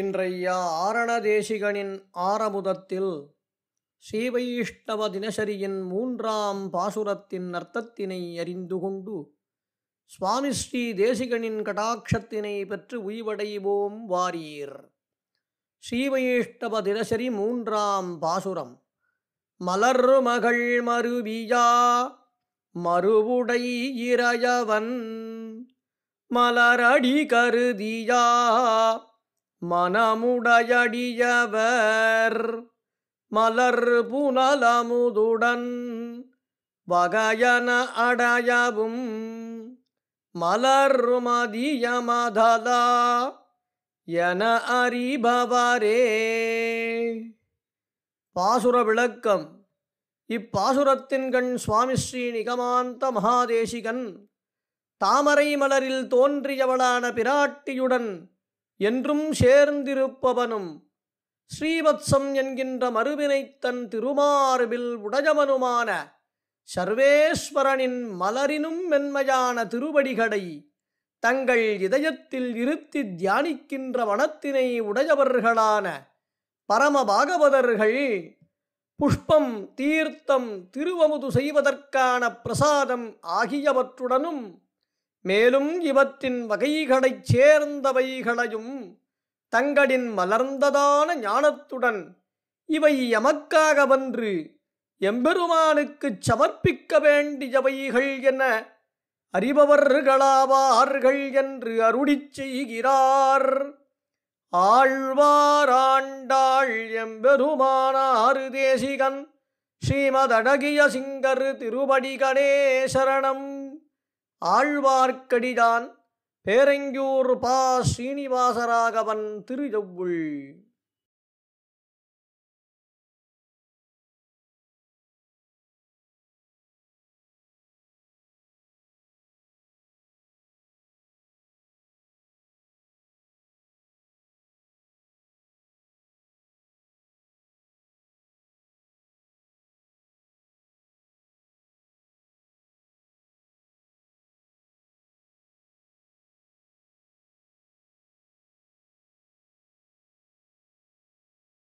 இன்றைய தேசிகனின் ஆரமுதத்தில் ஸ்ரீவைஷ்ணவ தினசரியின் மூன்றாம் பாசுரத்தின் அர்த்தத்தினை அறிந்து கொண்டு சுவாமி ஸ்ரீ தேசிகனின் கடாட்சத்தினை பெற்று உய்வடைவோம் வாரீர் ஸ்ரீவைஷ்ணவ தினசரி மூன்றாம் பாசுரம் மலர் மகள் மருவியா மறுவுடை இறையவன் மலரடி கருதியா மனமுடையடியவர் மலர் புனலமுதுடன் வகையன அடையவும் மலர் மதியமதலா என அறிபவரே பாசுர விளக்கம் இப்பாசுரத்தின் கண் சுவாமி ஸ்ரீ நிகமாந்த மகாதேசிகன் தாமரை மலரில் தோன்றியவளான பிராட்டியுடன் என்றும் சேர்ந்திருப்பவனும் ஸ்ரீவத்சம் என்கின்ற மறுவினை தன் திருமார்பில் உடையவனுமான சர்வேஸ்வரனின் மலரினும் மென்மையான திருவடிகளை தங்கள் இதயத்தில் இருத்தி தியானிக்கின்ற வனத்தினை உடையவர்களான பரமபாகவதர்கள் புஷ்பம் தீர்த்தம் திருவமுது செய்வதற்கான பிரசாதம் ஆகியவற்றுடனும் மேலும் இவற்றின் வகைகளைச் சேர்ந்தவைகளையும் தங்களின் மலர்ந்ததான ஞானத்துடன் இவை எமக்காக வன்று எம்பெருமானுக்குச் சமர்ப்பிக்க வேண்டியவைகள் என அறிபவர்களாவார்கள் என்று அருடிச் செய்கிறார் ஆழ்வாராண்டாள் எம்பெருமானாறு தேசிகன் ஸ்ரீமதடகிய சிங்கர் திருபடி கணேசரணம் ஆழ்வார்க்கடிதான் பேரங்கியூர் பா ஸ்ரீனிவாசராகவன் திருஜவுள்